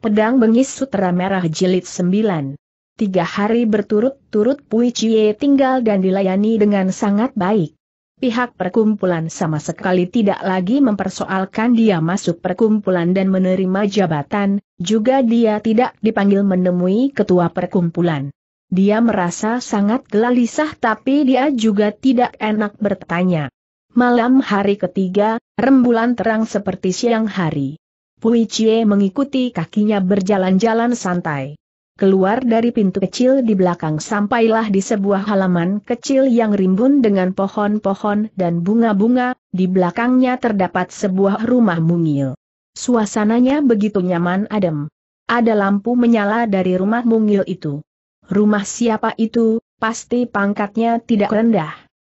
Pedang Bengis Sutra Merah Jilid 9 Tiga hari berturut-turut Pui Chie tinggal dan dilayani dengan sangat baik. Pihak perkumpulan sama sekali tidak lagi mempersoalkan dia masuk perkumpulan dan menerima jabatan, juga dia tidak dipanggil menemui ketua perkumpulan. Dia merasa sangat gelisah tapi dia juga tidak enak bertanya. Malam hari ketiga, rembulan terang seperti siang hari. Pui Cie mengikuti kakinya berjalan-jalan santai. Keluar dari pintu kecil di belakang sampailah di sebuah halaman kecil yang rimbun dengan pohon-pohon dan bunga-bunga, di belakangnya terdapat sebuah rumah mungil. Suasananya begitu nyaman adem. Ada lampu menyala dari rumah mungil itu. Rumah siapa itu, pasti pangkatnya tidak rendah.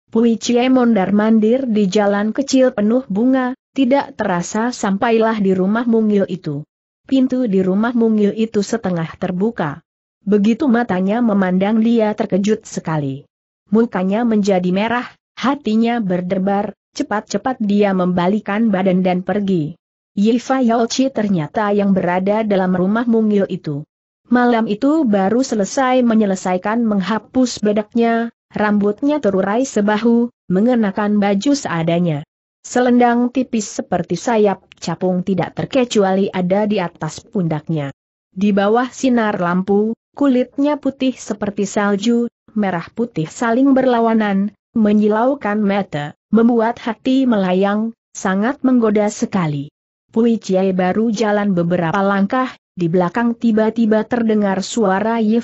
Pui Cie mondar-mandir di jalan kecil penuh bunga, tidak terasa sampailah di rumah mungil itu. Pintu di rumah mungil itu setengah terbuka. Begitu matanya memandang dia terkejut sekali. Mukanya menjadi merah, hatinya berdebar, cepat-cepat dia membalikan badan dan pergi. Yifa Yolchi ternyata yang berada dalam rumah mungil itu. Malam itu baru selesai menyelesaikan menghapus bedaknya, rambutnya terurai sebahu, mengenakan baju seadanya. Selendang tipis seperti sayap capung tidak terkecuali ada di atas pundaknya. Di bawah sinar lampu, kulitnya putih seperti salju, merah putih saling berlawanan, menyilaukan mata, membuat hati melayang, sangat menggoda sekali. Pui Chie baru jalan beberapa langkah, di belakang tiba-tiba terdengar suara Ye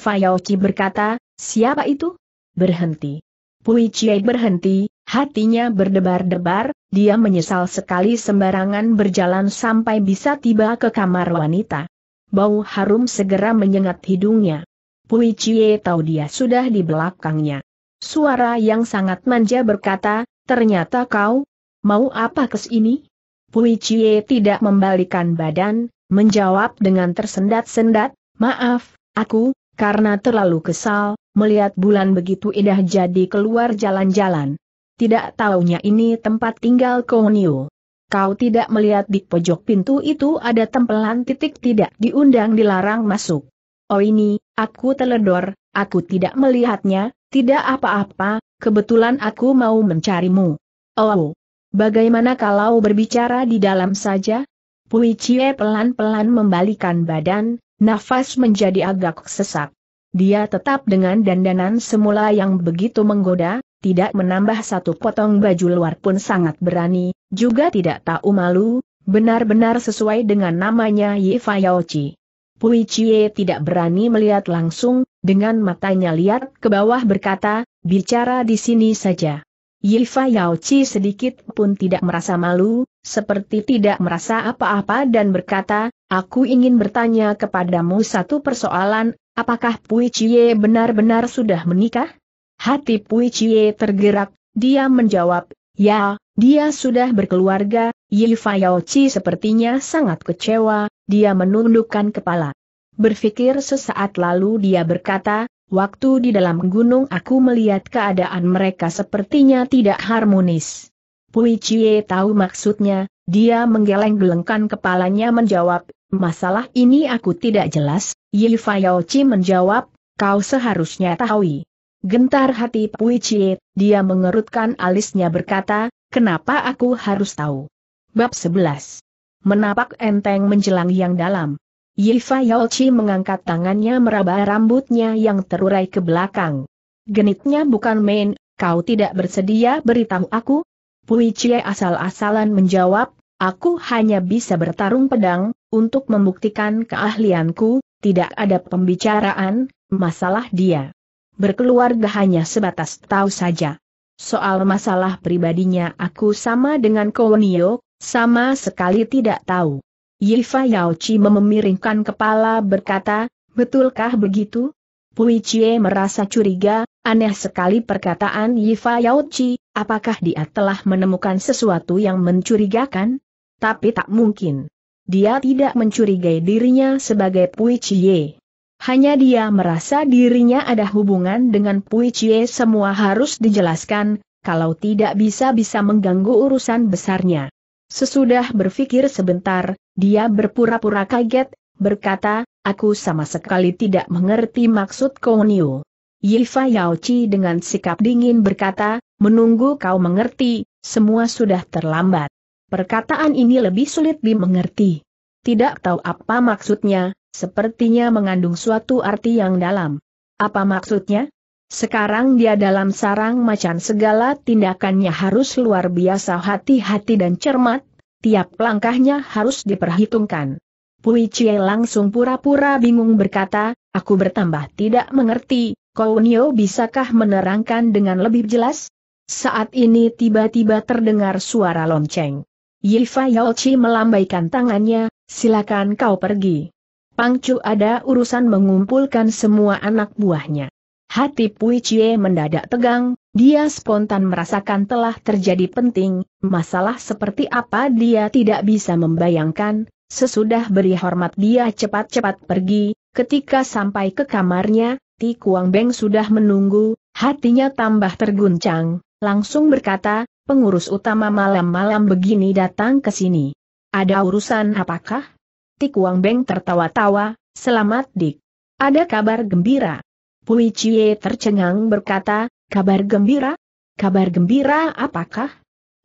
berkata, siapa itu? Berhenti. Pui Chie berhenti, hatinya berdebar-debar, dia menyesal sekali sembarangan berjalan sampai bisa tiba ke kamar wanita. Bau harum segera menyengat hidungnya. Pui Chie tahu dia sudah di belakangnya. Suara yang sangat manja berkata, ternyata kau, mau apa kes ini? Pui Chie tidak membalikan badan, menjawab dengan tersendat-sendat, maaf, aku, karena terlalu kesal, melihat bulan begitu indah jadi keluar jalan-jalan. Tidak taunya ini tempat tinggal Konio. Kau tidak melihat di pojok pintu itu ada tempelan titik tidak diundang dilarang masuk. Oh ini, aku teledor, aku tidak melihatnya, tidak apa-apa, kebetulan aku mau mencarimu. Oh, bagaimana kalau berbicara di dalam saja? Pui Cie pelan-pelan membalikan badan, nafas menjadi agak sesak. Dia tetap dengan dandanan semula yang begitu menggoda, tidak menambah satu potong baju luar pun sangat berani, juga tidak tahu malu, benar-benar sesuai dengan namanya Yi Puichie Pui Chie tidak berani melihat langsung, dengan matanya lihat ke bawah berkata, bicara di sini saja. Yi Fayaochi sedikit pun tidak merasa malu, seperti tidak merasa apa-apa dan berkata, aku ingin bertanya kepadamu satu persoalan, apakah Pui Chie benar-benar sudah menikah? Hati Pui Chie tergerak, dia menjawab, ya, dia sudah berkeluarga, Yi Fayao Chi sepertinya sangat kecewa, dia menundukkan kepala. Berpikir sesaat lalu dia berkata, waktu di dalam gunung aku melihat keadaan mereka sepertinya tidak harmonis. Pui Chie tahu maksudnya, dia menggeleng-gelengkan kepalanya menjawab, masalah ini aku tidak jelas, Yi Fayao Chi menjawab, kau seharusnya tahu. Gentar hati Pui Chie, dia mengerutkan alisnya berkata, kenapa aku harus tahu? Bab 11. Menapak enteng menjelang yang dalam. Yifa Yolchi mengangkat tangannya meraba rambutnya yang terurai ke belakang. Genitnya bukan main, kau tidak bersedia beritahu aku? Pui Chie asal-asalan menjawab, aku hanya bisa bertarung pedang, untuk membuktikan keahlianku, tidak ada pembicaraan, masalah dia berkeluarga hanya sebatas tahu saja. Soal masalah pribadinya aku sama dengan Kowonio, sama sekali tidak tahu. Yifa Yaochi memiringkan kepala berkata, betulkah begitu? Pui Chie merasa curiga, aneh sekali perkataan Yifa Yaochi, apakah dia telah menemukan sesuatu yang mencurigakan? Tapi tak mungkin. Dia tidak mencurigai dirinya sebagai Pui Chie. Hanya dia merasa dirinya ada hubungan dengan Pui Chie semua harus dijelaskan, kalau tidak bisa-bisa mengganggu urusan besarnya. Sesudah berpikir sebentar, dia berpura-pura kaget, berkata, aku sama sekali tidak mengerti maksud Kouniu. Yifa Yaochi dengan sikap dingin berkata, menunggu kau mengerti, semua sudah terlambat. Perkataan ini lebih sulit dimengerti. Tidak tahu apa maksudnya, sepertinya mengandung suatu arti yang dalam. Apa maksudnya? Sekarang dia dalam sarang macan segala tindakannya harus luar biasa hati-hati dan cermat, tiap langkahnya harus diperhitungkan. Pui Chie langsung pura-pura bingung berkata, aku bertambah tidak mengerti, Kounio bisakah menerangkan dengan lebih jelas? Saat ini tiba-tiba terdengar suara lonceng. Yifa Yaochi melambaikan tangannya, silakan kau pergi. Pangcu ada urusan mengumpulkan semua anak buahnya. Hati Pui Cie mendadak tegang, dia spontan merasakan telah terjadi penting, masalah seperti apa dia tidak bisa membayangkan, sesudah beri hormat dia cepat-cepat pergi, ketika sampai ke kamarnya, Ti Kuang Beng sudah menunggu, hatinya tambah terguncang, langsung berkata, pengurus utama malam-malam begini datang ke sini. Ada urusan apakah? Tik Wang Beng tertawa-tawa, selamat Dik. Ada kabar gembira. Pui Cie tercengang berkata, kabar gembira? Kabar gembira apakah?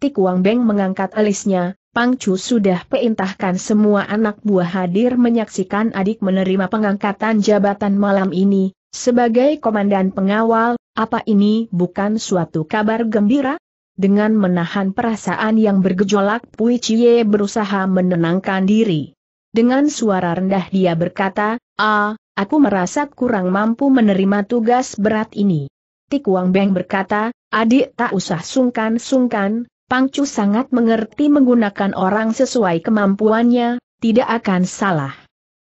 Tik Wang Beng mengangkat alisnya, Pang Chu sudah perintahkan semua anak buah hadir menyaksikan adik menerima pengangkatan jabatan malam ini, sebagai komandan pengawal, apa ini bukan suatu kabar gembira? Dengan menahan perasaan yang bergejolak Pui Cie berusaha menenangkan diri. Dengan suara rendah dia berkata, Ah, aku merasa kurang mampu menerima tugas berat ini. Tik Wang Beng berkata, adik tak usah sungkan-sungkan, Pangcu sangat mengerti menggunakan orang sesuai kemampuannya, tidak akan salah.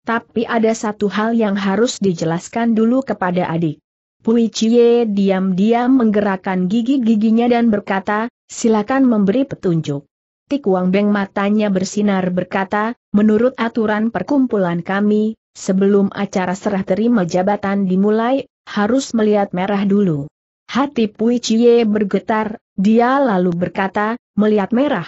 Tapi ada satu hal yang harus dijelaskan dulu kepada adik. Pui Chie diam-diam menggerakkan gigi-giginya dan berkata, silakan memberi petunjuk. Tik Wang Beng matanya bersinar berkata, menurut aturan perkumpulan kami, sebelum acara serah terima jabatan dimulai, harus melihat merah dulu. Hati Pui Cie bergetar, dia lalu berkata, melihat merah.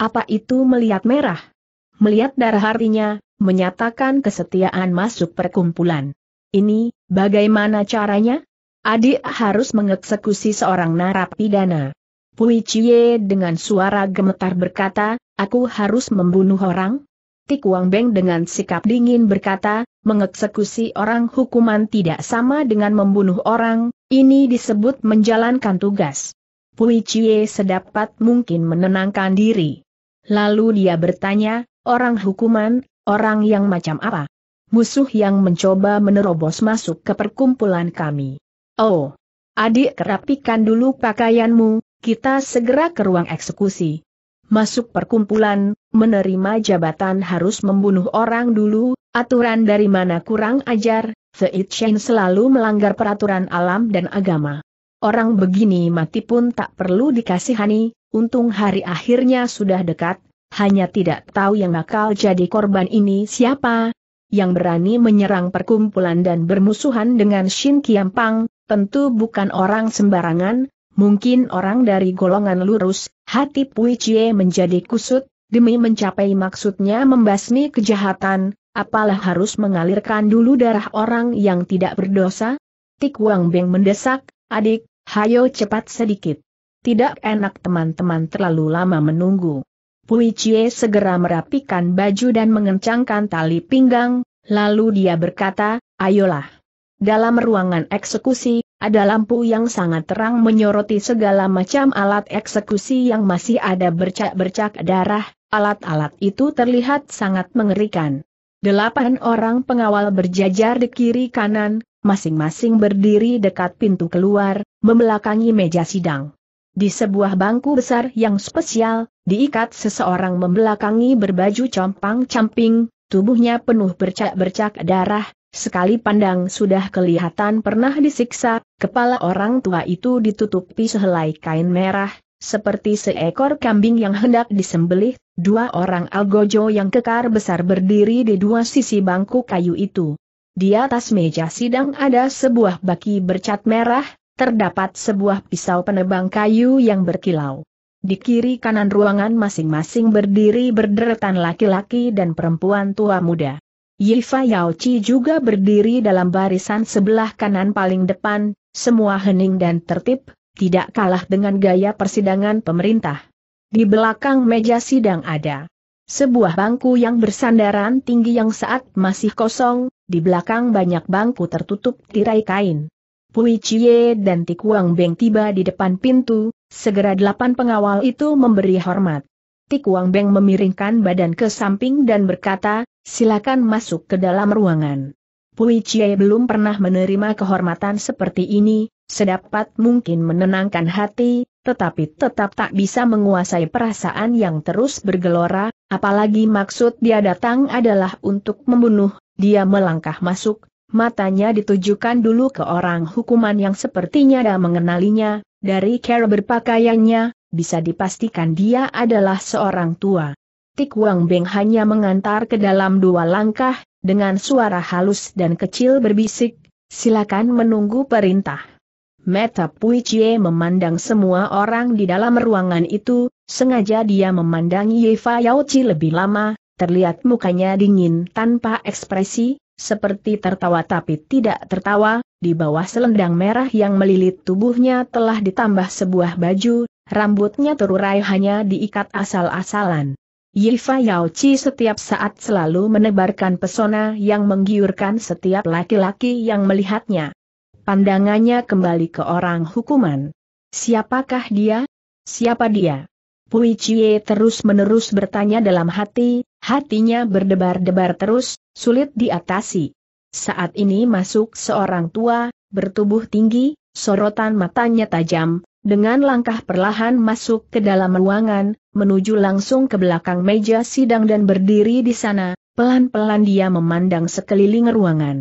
Apa itu melihat merah? Melihat darah artinya menyatakan kesetiaan masuk perkumpulan. Ini, bagaimana caranya? Adik harus mengeksekusi seorang narapidana. Pui Chie dengan suara gemetar berkata, aku harus membunuh orang? Tik Wang Beng dengan sikap dingin berkata, mengeksekusi orang hukuman tidak sama dengan membunuh orang, ini disebut menjalankan tugas. Pui Chie sedapat mungkin menenangkan diri. Lalu dia bertanya, orang hukuman, orang yang macam apa? Musuh yang mencoba menerobos masuk ke perkumpulan kami. Oh, adik kerapikan dulu pakaianmu, kita segera ke ruang eksekusi. Masuk perkumpulan, menerima jabatan harus membunuh orang dulu, aturan dari mana kurang ajar, The Chain selalu melanggar peraturan alam dan agama. Orang begini mati pun tak perlu dikasihani, untung hari akhirnya sudah dekat, hanya tidak tahu yang bakal jadi korban ini siapa, yang berani menyerang perkumpulan dan bermusuhan dengan Shin Kiampang, tentu bukan orang sembarangan, Mungkin orang dari golongan lurus, hati Pui Cie menjadi kusut, demi mencapai maksudnya membasmi kejahatan, apalah harus mengalirkan dulu darah orang yang tidak berdosa? Tik Wang Beng mendesak, adik, hayo cepat sedikit. Tidak enak teman-teman terlalu lama menunggu. Pui Cie segera merapikan baju dan mengencangkan tali pinggang, lalu dia berkata, ayolah. Dalam ruangan eksekusi, ada lampu yang sangat terang menyoroti segala macam alat eksekusi yang masih ada bercak-bercak darah, alat-alat itu terlihat sangat mengerikan. Delapan orang pengawal berjajar di kiri kanan, masing-masing berdiri dekat pintu keluar, membelakangi meja sidang. Di sebuah bangku besar yang spesial, diikat seseorang membelakangi berbaju compang-camping, tubuhnya penuh bercak-bercak darah, Sekali pandang sudah kelihatan pernah disiksa, kepala orang tua itu ditutupi sehelai kain merah, seperti seekor kambing yang hendak disembelih, dua orang algojo yang kekar besar berdiri di dua sisi bangku kayu itu. Di atas meja sidang ada sebuah baki bercat merah, terdapat sebuah pisau penebang kayu yang berkilau. Di kiri kanan ruangan masing-masing berdiri berderetan laki-laki dan perempuan tua muda. Yifa Yaochi juga berdiri dalam barisan sebelah kanan paling depan, semua hening dan tertib, tidak kalah dengan gaya persidangan pemerintah. Di belakang meja sidang ada sebuah bangku yang bersandaran tinggi yang saat masih kosong, di belakang banyak bangku tertutup tirai kain. Pui Chie dan Tikuang Beng tiba di depan pintu, segera delapan pengawal itu memberi hormat. Tikuang Beng memiringkan badan ke samping dan berkata, Silakan masuk ke dalam ruangan. Pui Chie belum pernah menerima kehormatan seperti ini, sedapat mungkin menenangkan hati, tetapi tetap tak bisa menguasai perasaan yang terus bergelora, apalagi maksud dia datang adalah untuk membunuh, dia melangkah masuk, matanya ditujukan dulu ke orang hukuman yang sepertinya dah mengenalinya, dari cara berpakaiannya, bisa dipastikan dia adalah seorang tua. Tik Wang Beng hanya mengantar ke dalam dua langkah, dengan suara halus dan kecil berbisik, silakan menunggu perintah. Meta Pui Chie memandang semua orang di dalam ruangan itu, sengaja dia memandangi Ye Yao Chi lebih lama, terlihat mukanya dingin tanpa ekspresi, seperti tertawa tapi tidak tertawa, di bawah selendang merah yang melilit tubuhnya telah ditambah sebuah baju, rambutnya terurai hanya diikat asal-asalan. Yifa Chi setiap saat selalu menebarkan pesona yang menggiurkan setiap laki-laki yang melihatnya. Pandangannya kembali ke orang hukuman. Siapakah dia? Siapa dia? Pui Chie terus-menerus bertanya dalam hati, hatinya berdebar-debar terus, sulit diatasi. Saat ini masuk seorang tua, bertubuh tinggi, sorotan matanya tajam, dengan langkah perlahan masuk ke dalam ruangan, menuju langsung ke belakang meja sidang dan berdiri di sana, pelan-pelan dia memandang sekeliling ruangan.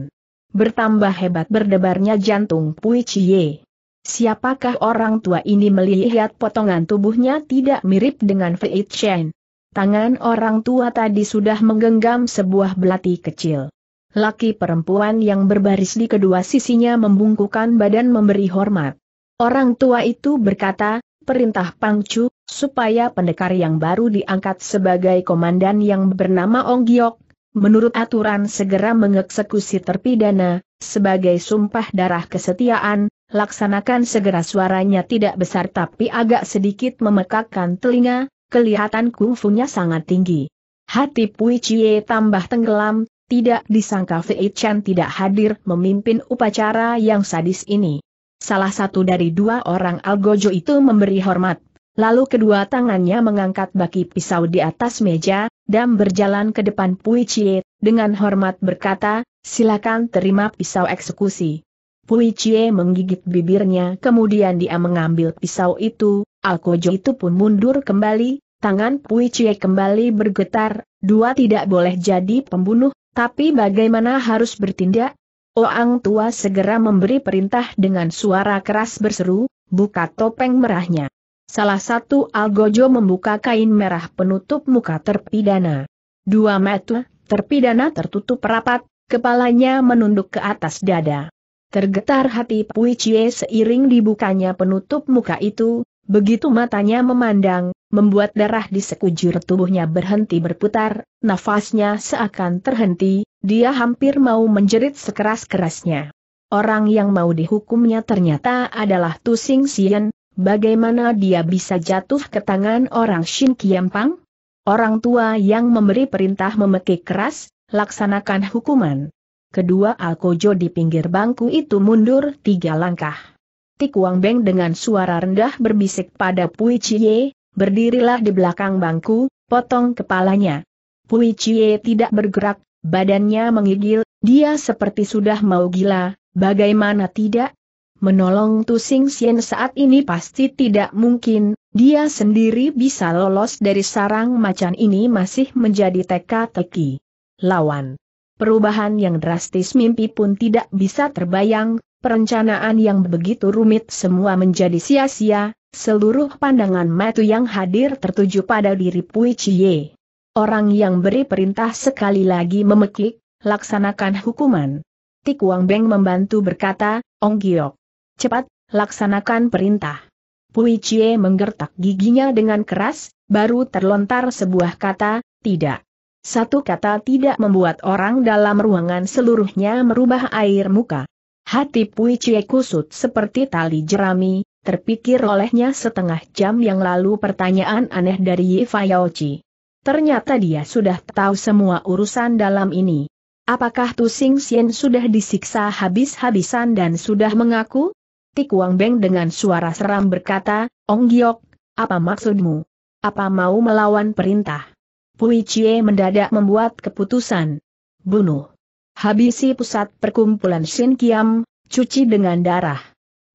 Bertambah hebat berdebarnya jantung Pui Chie. Siapakah orang tua ini melihat potongan tubuhnya tidak mirip dengan Fei Chen? Tangan orang tua tadi sudah menggenggam sebuah belati kecil. Laki perempuan yang berbaris di kedua sisinya membungkukan badan memberi hormat. Orang tua itu berkata, perintah Pangcu, supaya pendekar yang baru diangkat sebagai komandan yang bernama Ong Giok, menurut aturan segera mengeksekusi terpidana, sebagai sumpah darah kesetiaan, laksanakan segera suaranya tidak besar tapi agak sedikit memekakkan telinga, kelihatan kungfunya sangat tinggi. Hati Pui Chie tambah tenggelam, tidak disangka Fei Chan tidak hadir memimpin upacara yang sadis ini. Salah satu dari dua orang Algojo itu memberi hormat. Lalu kedua tangannya mengangkat baki pisau di atas meja, dan berjalan ke depan Pui Chie, dengan hormat berkata, silakan terima pisau eksekusi. Pui Chie menggigit bibirnya kemudian dia mengambil pisau itu, Algojo itu pun mundur kembali, tangan Pui Chie kembali bergetar, dua tidak boleh jadi pembunuh, tapi bagaimana harus bertindak? Oang tua segera memberi perintah dengan suara keras berseru, buka topeng merahnya. Salah satu algojo membuka kain merah penutup muka terpidana. Dua metu, terpidana tertutup rapat, kepalanya menunduk ke atas dada. Tergetar hati Pui Cie seiring dibukanya penutup muka itu, Begitu matanya memandang, membuat darah di sekujur tubuhnya berhenti berputar, nafasnya seakan terhenti, dia hampir mau menjerit sekeras-kerasnya. Orang yang mau dihukumnya ternyata adalah Tusing Sien, bagaimana dia bisa jatuh ke tangan orang Shin Kiampang? Orang tua yang memberi perintah memekik keras, laksanakan hukuman. Kedua Alkojo di pinggir bangku itu mundur tiga langkah. Tik Wang Beng dengan suara rendah berbisik pada Pui Cie, berdirilah di belakang bangku, potong kepalanya. Pui Cie tidak bergerak, badannya mengigil, dia seperti sudah mau gila, bagaimana tidak? Menolong Tu Sing Sien saat ini pasti tidak mungkin, dia sendiri bisa lolos dari sarang macan ini masih menjadi teka-teki. Lawan. Perubahan yang drastis mimpi pun tidak bisa terbayang, Perencanaan yang begitu rumit semua menjadi sia-sia, seluruh pandangan Matu yang hadir tertuju pada diri Pui Chie. Orang yang beri perintah sekali lagi memekik, laksanakan hukuman. Tik Wang Beng membantu berkata, Ong Giok. Cepat, laksanakan perintah. Pui Chie menggertak giginya dengan keras, baru terlontar sebuah kata, tidak. Satu kata tidak membuat orang dalam ruangan seluruhnya merubah air muka. Hati Pui Cie kusut seperti tali jerami, terpikir olehnya setengah jam yang lalu pertanyaan aneh dari Yifa Fayaoci. Ternyata dia sudah tahu semua urusan dalam ini. Apakah Tu Sing Sien sudah disiksa habis-habisan dan sudah mengaku? Tik Wang Beng dengan suara seram berkata, Ong Giok, apa maksudmu? Apa mau melawan perintah? Pui Cie mendadak membuat keputusan. Bunuh. Habisi pusat perkumpulan Shin Kiam, cuci dengan darah.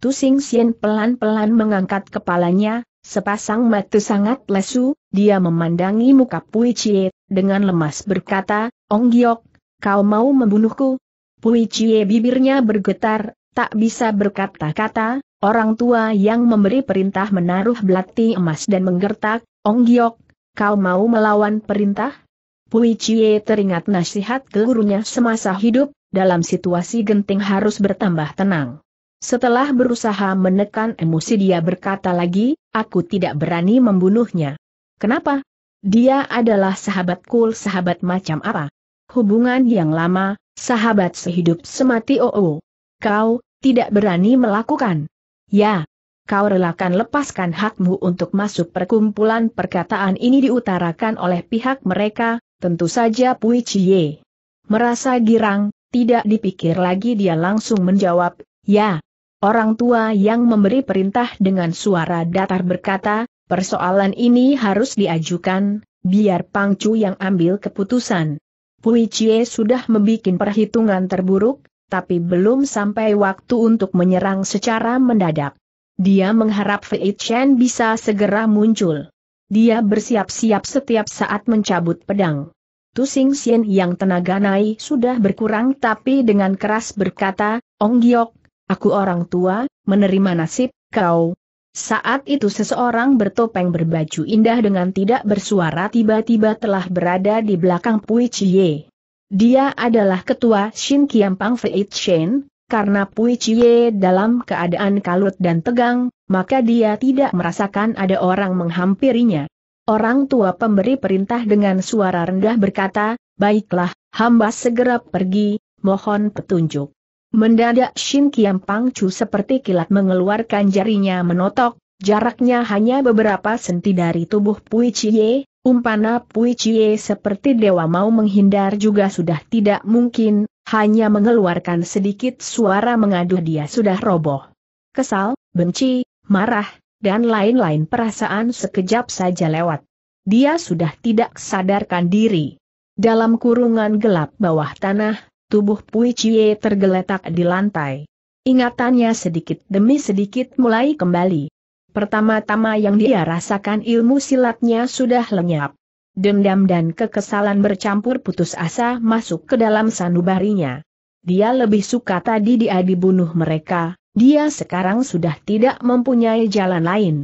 Tu Sing Sien pelan-pelan mengangkat kepalanya, sepasang mata sangat lesu, dia memandangi muka Pui Chie, dengan lemas berkata, Ong Giok, kau mau membunuhku? Pui Chie bibirnya bergetar, tak bisa berkata-kata, orang tua yang memberi perintah menaruh belati emas dan menggertak, Ong Giok, kau mau melawan perintah? Pui Chie teringat nasihat gurunya semasa hidup, dalam situasi genting harus bertambah tenang. Setelah berusaha menekan emosi dia berkata lagi, aku tidak berani membunuhnya. Kenapa? Dia adalah sahabatku, sahabat macam apa? Hubungan yang lama, sahabat sehidup semati oo. Oh, oh. Kau, tidak berani melakukan. Ya, kau relakan lepaskan hakmu untuk masuk perkumpulan perkataan ini diutarakan oleh pihak mereka, Tentu saja Pui Chie. Merasa girang, tidak dipikir lagi dia langsung menjawab, ya. Orang tua yang memberi perintah dengan suara datar berkata, persoalan ini harus diajukan, biar Pangcu yang ambil keputusan. Pui Chie sudah membuat perhitungan terburuk, tapi belum sampai waktu untuk menyerang secara mendadak. Dia mengharap Fei Chen bisa segera muncul. Dia bersiap-siap setiap saat mencabut pedang. Tusing Sien yang tenaga naik sudah berkurang tapi dengan keras berkata, Ong Giok, aku orang tua, menerima nasib, kau. Saat itu seseorang bertopeng berbaju indah dengan tidak bersuara tiba-tiba telah berada di belakang Pui Chie. Dia adalah ketua Shin Kiampang Fei Shen, karena Pui Chie dalam keadaan kalut dan tegang, maka dia tidak merasakan ada orang menghampirinya. Orang tua pemberi perintah dengan suara rendah berkata, Baiklah, hamba segera pergi, mohon petunjuk. Mendadak Shin Kiam Pangcu seperti kilat mengeluarkan jarinya menotok, jaraknya hanya beberapa senti dari tubuh Pui Chie, umpana Pui Chie seperti dewa mau menghindar juga sudah tidak mungkin, hanya mengeluarkan sedikit suara mengaduh dia sudah roboh. Kesal, benci, marah, dan lain-lain perasaan sekejap saja lewat. Dia sudah tidak sadarkan diri. Dalam kurungan gelap bawah tanah, tubuh Pui Chie tergeletak di lantai. Ingatannya sedikit demi sedikit mulai kembali. Pertama-tama yang dia rasakan ilmu silatnya sudah lenyap. Dendam dan kekesalan bercampur putus asa masuk ke dalam sanubarinya. Dia lebih suka tadi dia dibunuh mereka, dia sekarang sudah tidak mempunyai jalan lain.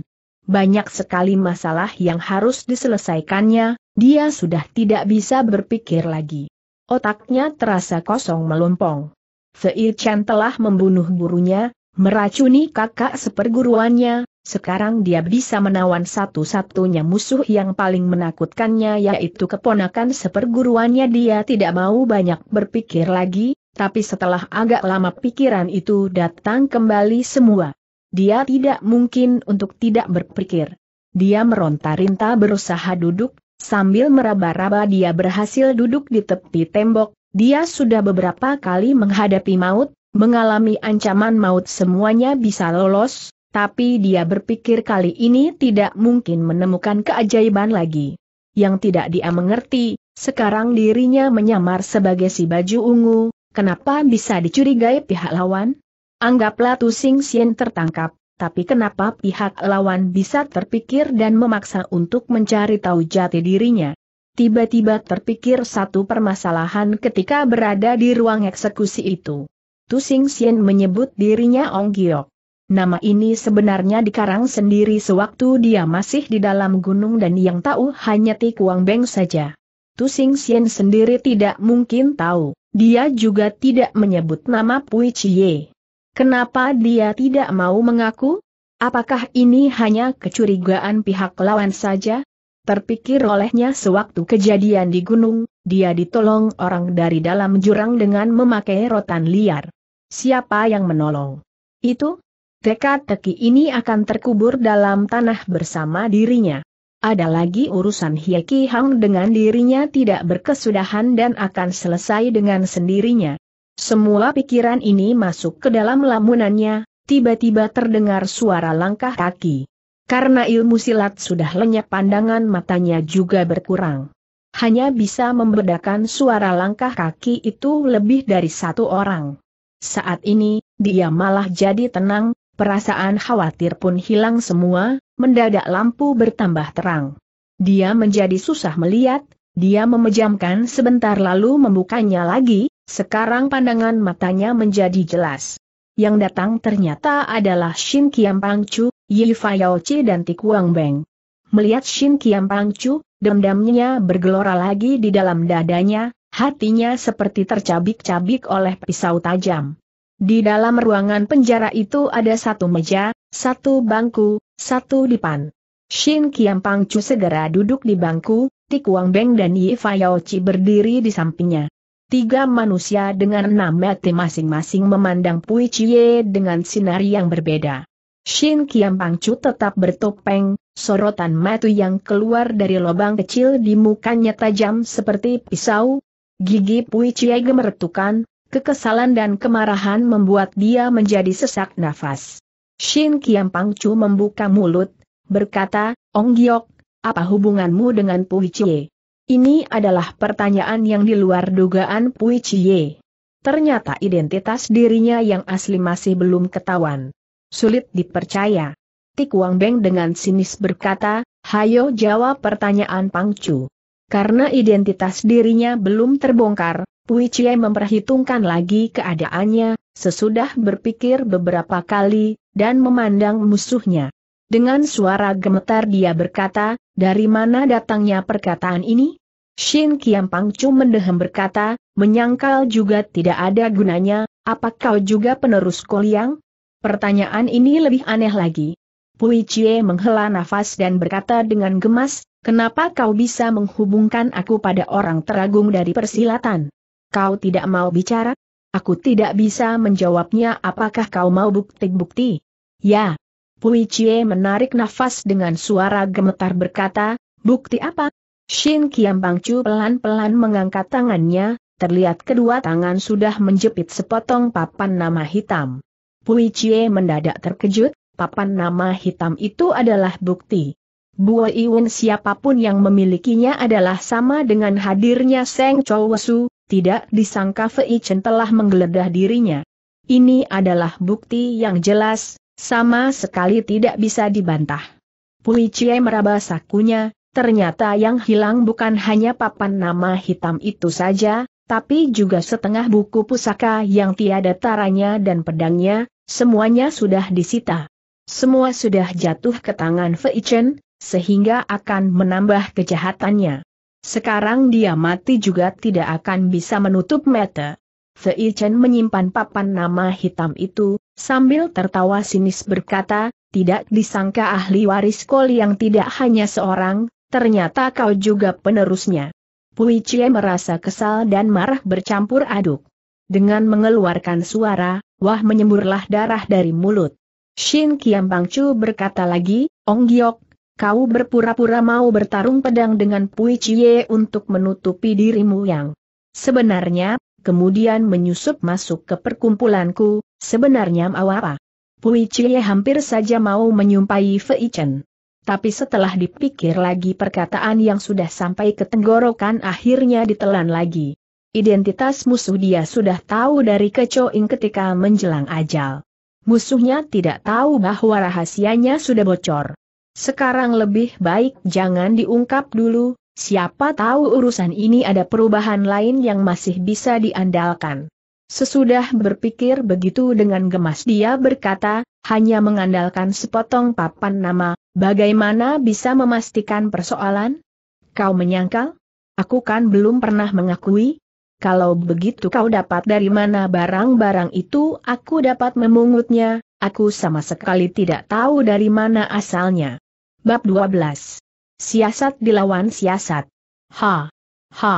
Banyak sekali masalah yang harus diselesaikannya, dia sudah tidak bisa berpikir lagi. Otaknya terasa kosong melompong. Fei Chen telah membunuh gurunya, meracuni kakak seperguruannya, sekarang dia bisa menawan satu-satunya musuh yang paling menakutkannya yaitu keponakan seperguruannya dia tidak mau banyak berpikir lagi, tapi setelah agak lama pikiran itu datang kembali semua. Dia tidak mungkin untuk tidak berpikir. Dia meronta-rinta berusaha duduk, sambil meraba-raba dia berhasil duduk di tepi tembok, dia sudah beberapa kali menghadapi maut, mengalami ancaman maut semuanya bisa lolos, tapi dia berpikir kali ini tidak mungkin menemukan keajaiban lagi. Yang tidak dia mengerti, sekarang dirinya menyamar sebagai si baju ungu, Kenapa bisa dicurigai pihak lawan? Anggaplah Tu Sing Sien tertangkap, tapi kenapa pihak lawan bisa terpikir dan memaksa untuk mencari tahu jati dirinya? Tiba-tiba terpikir satu permasalahan ketika berada di ruang eksekusi itu. Tu Sing Sien menyebut dirinya Ong Giok. Nama ini sebenarnya dikarang sendiri sewaktu dia masih di dalam gunung dan yang tahu hanya Ti Kuang Beng saja. Tu Sing Sien sendiri tidak mungkin tahu. Dia juga tidak menyebut nama Pui Chie. Kenapa dia tidak mau mengaku? Apakah ini hanya kecurigaan pihak lawan saja? Terpikir olehnya sewaktu kejadian di gunung, dia ditolong orang dari dalam jurang dengan memakai rotan liar. Siapa yang menolong? Itu? Teka-teki ini akan terkubur dalam tanah bersama dirinya. Ada lagi urusan Hieki Hang dengan dirinya tidak berkesudahan dan akan selesai dengan sendirinya. Semua pikiran ini masuk ke dalam lamunannya, tiba-tiba terdengar suara langkah kaki. Karena ilmu silat sudah lenyap pandangan matanya juga berkurang. Hanya bisa membedakan suara langkah kaki itu lebih dari satu orang. Saat ini, dia malah jadi tenang, perasaan khawatir pun hilang semua, mendadak lampu bertambah terang. Dia menjadi susah melihat, dia memejamkan sebentar lalu membukanya lagi, sekarang pandangan matanya menjadi jelas. Yang datang ternyata adalah Shin Kiam Chu, Yi Chi dan Ti Kuang Beng. Melihat Shin Kiam Chu, dendamnya bergelora lagi di dalam dadanya, hatinya seperti tercabik-cabik oleh pisau tajam. Di dalam ruangan penjara itu ada satu meja, satu bangku, satu di Pan. Shin Kiam Pangcu segera duduk di bangku, Tik Wang Beng dan Yi Fayaoci berdiri di sampingnya. Tiga manusia dengan enam mati masing-masing memandang Pui Chie dengan sinar yang berbeda. Shin Kiam Pangcu tetap bertopeng, sorotan mata yang keluar dari lubang kecil di mukanya tajam seperti pisau. Gigi Pui Chie gemeretukan, kekesalan dan kemarahan membuat dia menjadi sesak nafas. Shin Kiam Pangcu membuka mulut, berkata, Ong Giok, apa hubunganmu dengan Pui Chie? Ini adalah pertanyaan yang di luar dugaan Pui Chie. Ternyata identitas dirinya yang asli masih belum ketahuan. Sulit dipercaya. Tik Wang Beng dengan sinis berkata, Hayo jawab pertanyaan Pang Pangcu. Karena identitas dirinya belum terbongkar, Pui Cie memperhitungkan lagi keadaannya, sesudah berpikir beberapa kali, dan memandang musuhnya. Dengan suara gemetar dia berkata, dari mana datangnya perkataan ini? Shin Kiam Pangcu mendehem berkata, menyangkal juga tidak ada gunanya, apa kau juga penerus koliang? Pertanyaan ini lebih aneh lagi. Pui Cie menghela nafas dan berkata dengan gemas, kenapa kau bisa menghubungkan aku pada orang teragung dari persilatan? Kau tidak mau bicara? Aku tidak bisa menjawabnya apakah kau mau bukti-bukti? Ya. Pui Chie menarik nafas dengan suara gemetar berkata, bukti apa? Shin Kiam Bangcu pelan-pelan mengangkat tangannya, terlihat kedua tangan sudah menjepit sepotong papan nama hitam. Pui Chie mendadak terkejut, papan nama hitam itu adalah bukti. Buo Iwin siapapun yang memilikinya adalah sama dengan hadirnya Seng Chou Wesu, tidak disangka Fei Chen telah menggeledah dirinya. Ini adalah bukti yang jelas, sama sekali tidak bisa dibantah. Pui Cie meraba sakunya, ternyata yang hilang bukan hanya papan nama hitam itu saja, tapi juga setengah buku pusaka yang tiada taranya dan pedangnya, semuanya sudah disita. Semua sudah jatuh ke tangan Fei Chen, sehingga akan menambah kejahatannya. Sekarang dia mati juga tidak akan bisa menutup mata. Fei Chen menyimpan papan nama hitam itu, sambil tertawa sinis berkata, tidak disangka ahli waris kol yang tidak hanya seorang, ternyata kau juga penerusnya. Pui Cie merasa kesal dan marah bercampur aduk. Dengan mengeluarkan suara, wah menyemburlah darah dari mulut. Shin Kiam Chu berkata lagi, Ong Giok, kau berpura-pura mau bertarung pedang dengan Pui Chie untuk menutupi dirimu yang sebenarnya, kemudian menyusup masuk ke perkumpulanku, sebenarnya mau apa? Pui Chie hampir saja mau menyumpai Fei Chen. Tapi setelah dipikir lagi perkataan yang sudah sampai ke tenggorokan akhirnya ditelan lagi. Identitas musuh dia sudah tahu dari kecoing ketika menjelang ajal. Musuhnya tidak tahu bahwa rahasianya sudah bocor. Sekarang lebih baik jangan diungkap dulu, siapa tahu urusan ini ada perubahan lain yang masih bisa diandalkan. Sesudah berpikir begitu dengan gemas dia berkata, hanya mengandalkan sepotong papan nama, bagaimana bisa memastikan persoalan? Kau menyangkal? Aku kan belum pernah mengakui. Kalau begitu kau dapat dari mana barang-barang itu aku dapat memungutnya, aku sama sekali tidak tahu dari mana asalnya. Bab 12. Siasat dilawan siasat. Ha. Ha.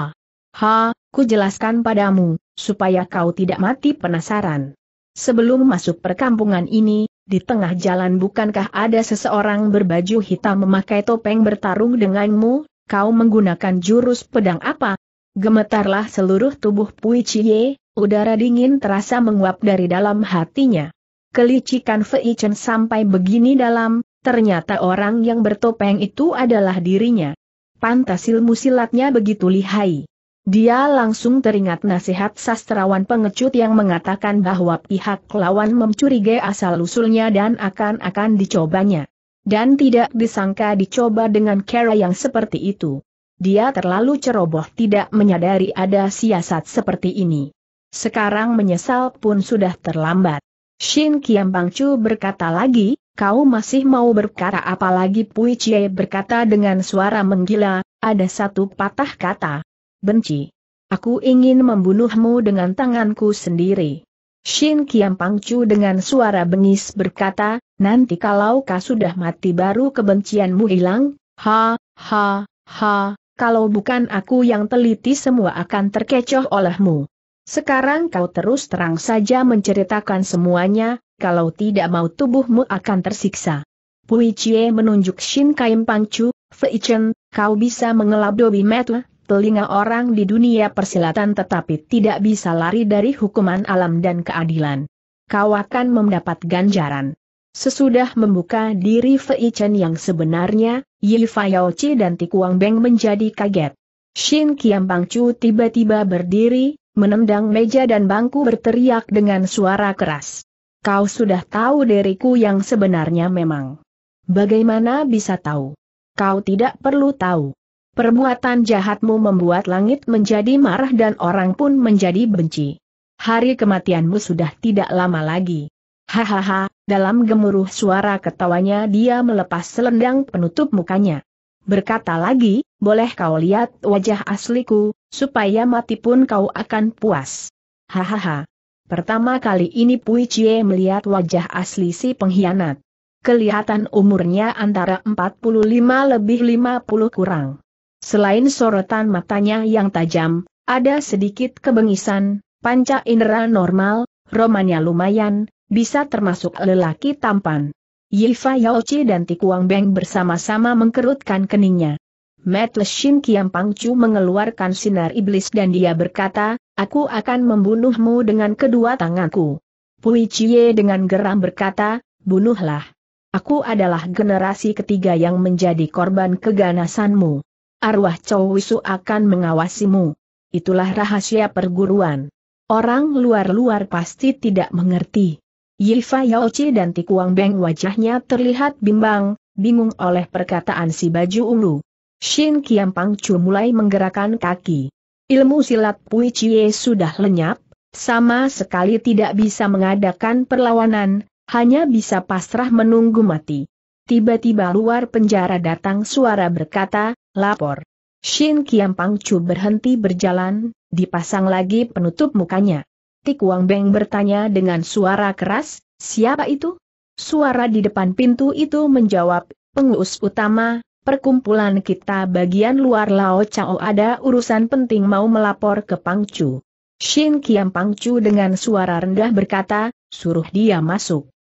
Ha, ku jelaskan padamu, supaya kau tidak mati penasaran. Sebelum masuk perkampungan ini, di tengah jalan bukankah ada seseorang berbaju hitam memakai topeng bertarung denganmu, kau menggunakan jurus pedang apa? Gemetarlah seluruh tubuh Pui Chie, udara dingin terasa menguap dari dalam hatinya. Kelicikan Fei Chen sampai begini dalam, Ternyata orang yang bertopeng itu adalah dirinya. Pantas ilmu silatnya begitu lihai. Dia langsung teringat nasihat sastrawan pengecut yang mengatakan bahwa pihak lawan mencurigai asal-usulnya dan akan-akan dicobanya. Dan tidak disangka dicoba dengan cara yang seperti itu. Dia terlalu ceroboh tidak menyadari ada siasat seperti ini. Sekarang menyesal pun sudah terlambat. Shin Kiam Chu berkata lagi, kau masih mau berkara apalagi Pui Cie berkata dengan suara menggila, ada satu patah kata. Benci. Aku ingin membunuhmu dengan tanganku sendiri. Shin Kiam Pangcu dengan suara bengis berkata, nanti kalau kau sudah mati baru kebencianmu hilang, ha, ha, ha, kalau bukan aku yang teliti semua akan terkecoh olehmu. Sekarang kau terus terang saja menceritakan semuanya, kalau tidak mau tubuhmu akan tersiksa. Pui Chie menunjuk Shin Kaim Pangcu, Fei Chen, kau bisa mengelap dobi metu, telinga orang di dunia persilatan tetapi tidak bisa lari dari hukuman alam dan keadilan. Kau akan mendapat ganjaran. Sesudah membuka diri Fei Chen yang sebenarnya, Yi Chi dan Tikuang Beng menjadi kaget. Shin Kiam Pangcu tiba-tiba berdiri, menendang meja dan bangku berteriak dengan suara keras. Kau sudah tahu diriku yang sebenarnya memang. Bagaimana bisa tahu? Kau tidak perlu tahu. Perbuatan jahatmu membuat langit menjadi marah dan orang pun menjadi benci. Hari kematianmu sudah tidak lama lagi. Hahaha, dalam gemuruh suara ketawanya dia melepas selendang penutup mukanya. Berkata lagi, boleh kau lihat wajah asliku, supaya mati pun kau akan puas. Hahaha, Pertama kali ini Pui Chie melihat wajah asli si pengkhianat. Kelihatan umurnya antara 45 lebih 50 kurang. Selain sorotan matanya yang tajam, ada sedikit kebengisan, panca indera normal, romanya lumayan, bisa termasuk lelaki tampan. Yifa Yaochi dan Tikuang Beng bersama-sama mengkerutkan keningnya. Metleshin Kiam Pangcu mengeluarkan sinar iblis dan dia berkata, aku akan membunuhmu dengan kedua tanganku. Pui Chie dengan geram berkata, bunuhlah. Aku adalah generasi ketiga yang menjadi korban keganasanmu. Arwah Chow Wisu akan mengawasimu. Itulah rahasia perguruan. Orang luar-luar pasti tidak mengerti. Yifa Yaochi dan Tikuang Beng wajahnya terlihat bimbang, bingung oleh perkataan si baju ungu. Shin Kiam Pangcu mulai menggerakkan kaki. Ilmu silat Pui Chie sudah lenyap, sama sekali tidak bisa mengadakan perlawanan, hanya bisa pasrah menunggu mati. Tiba-tiba luar penjara datang suara berkata, lapor. Shin Kiam Pangcu berhenti berjalan, dipasang lagi penutup mukanya. Tik Wang Beng bertanya dengan suara keras, siapa itu? Suara di depan pintu itu menjawab, pengus utama, perkumpulan kita bagian luar Lao Chao ada urusan penting mau melapor ke Pangcu. Shin Kiam Pangcu dengan suara rendah berkata, suruh dia masuk.